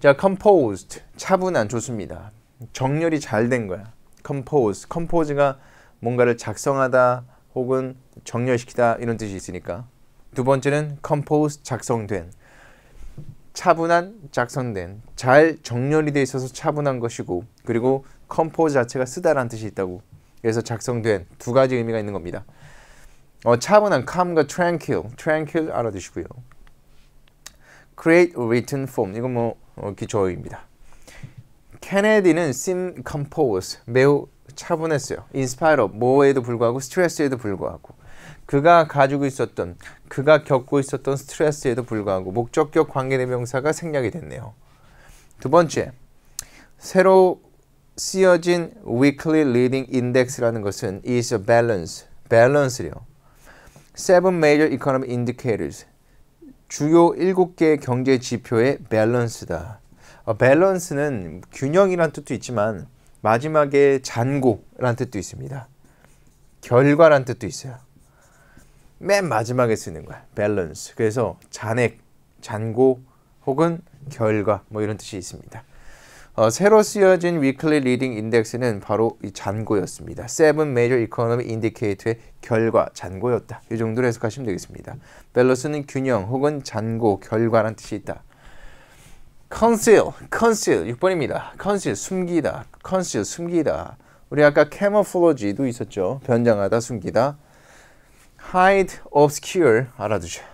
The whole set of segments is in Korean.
자, composed. 차분한 좋습니다. 정렬이 잘 된 거야. compose. compose가 뭔가를 작성하다 혹은 정렬시키다 이런 뜻이 있으니까. 두 번째는 compose 작성된. 차분한 작성된. 잘 정렬이 돼 있어서 차분한 것이고 그리고 compose 자체가 쓰다라는 뜻이 있다고. 그래서 작성된 두 가지 의미가 있는 겁니다. 어, 차분한 calm과 tranquil. tranquil 알아두시고요. create written form 이건 뭐 어, 기초입니다. 케네디는 seem composed 매우 차분했어요. in spite of 뭐에도 불구하고 스트레스에도 불구하고 그가 가지고 있었던 그가 겪고 있었던 스트레스에도 불구하고 목적격 관계대명사가 생략이 됐네요. 두 번째 새로 쓰여진 weekly leading index라는 것은 is a balance, balance래요. Seven major economic indicators 주요 7개 경제 지표의 밸런스다. 어, 밸런스는 균형이란 뜻도 있지만 마지막에 잔고란 뜻도 있습니다. 결과란 뜻도 있어요. 맨 마지막에 쓰는 거야. 밸런스. 그래서 잔액, 잔고 혹은 결과 뭐 이런 뜻이 있습니다. 어, 새로 쓰여진 위클리 리딩 인덱스는 바로 이 잔고였습니다. Seven Major e c o n 의 결과 잔고였다. 이 정도로 해석하시면 되겠습니다. 밸런스는 균형 혹은 잔고, 결과란 뜻이 있다. c o n c 6번입니다. c o 숨기다, c o 숨기다. 우리 아까 c a m o u 도 있었죠. 변장하다, 숨기다. hide, obscure 알아두죠.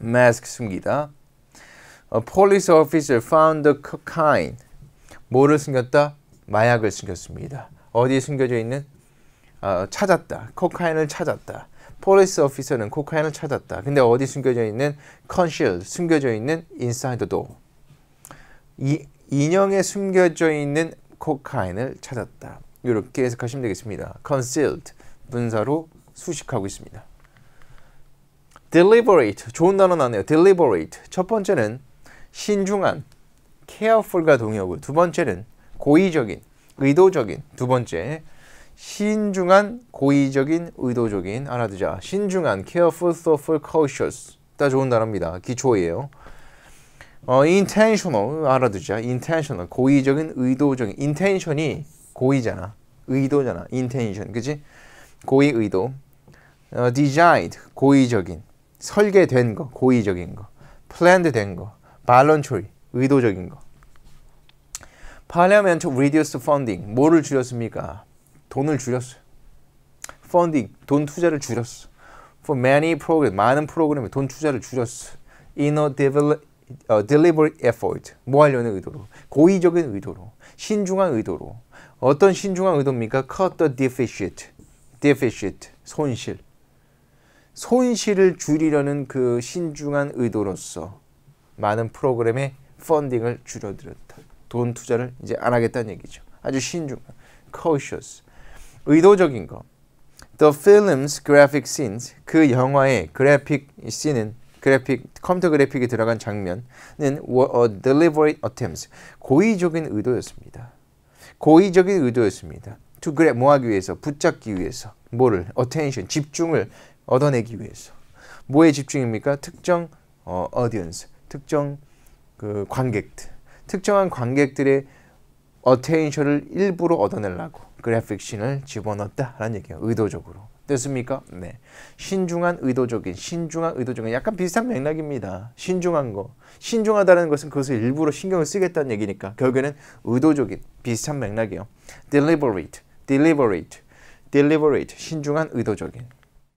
mask 숨기다. A 어, police officer found the cocaine. 뭐를 숨겼다? 마약을 숨겼습니다. 어디 에 숨겨져 있는? 어, 찾았다. 코카인을 찾았다. 폴리스 i 피 e o 는 코카인을 찾았다. 근데 어디 숨겨져 있는? concealed, 숨겨져 있는 inside the door. 이, 인형에 숨겨져 있는 코카인을 찾았다. 이렇게 해석하시면 되겠습니다. concealed, 분사로 수식하고 있습니다. deliberate, 좋은 단어 나네요. deliberate. 첫 번째는 신중한, careful과 동의어고두 번째는 고의적인, 의도적인 두 번째 신중한, 고의적인, 의도적인 알아두자. 신중한, careful, thoughtful, cautious 다 좋은 단어입니다. 기초예요. 어, intentional 알아두자. intentional 고의적인, 의도적인. intention이 고의잖아. 의도잖아. intention 그지? 고의, 의도. 어, designed 고의적인. 설계된 거, 고의적인 거. planned 된 거. 발런초리 의도적인 거. Parliament 뭐를 줄였습니까? 돈을 줄였어요. f u 돈 투자를 줄였어. For many p r o g r a m 많은 프로그램에 돈 투자를 줄였어. In a 어, deliberate effort, 뭐 하려는 의도로? 고의적인 의도로, 신중한 의도로. 어떤 신중한 의도입니까? Cut the deficit, deficit, 손실. 손실을 줄이려는 그 신중한 의도로서 많은 프로그램의 펀딩을 줄여들었다. 돈 투자를 이제 안 하겠다는 얘기죠. 아주 신중한 cautious 의도적인 거. The film's graphic scenes 그 영화의 그래픽 씬은 그래픽 컴퓨터 그래픽이 들어간 장면은 were a deliberate attempts 고의적인 의도였습니다. 고의적인 의도였습니다. to grab 뭐하기 위해서 붙잡기 위해서 뭐를 attention 집중을 얻어내기 위해서 뭐에 집중입니까? 특정 어, audience 특정 그 관객들, 특정한 관객들의 어테인션을 일부러 얻어내려고 그래픽신을 집어넣었다라는 얘기예요. 의도적으로. 됐습니까? 네. 신중한 의도적인, 신중한 의도적인 약간 비슷한 맥락입니다. 신중한 거. 신중하다는 것은 그것을 일부러 신경을 쓰겠다는 얘기니까 결국에는 의도적인 비슷한 맥락이요. deliberate, deliberate, deliberate 신중한 의도적인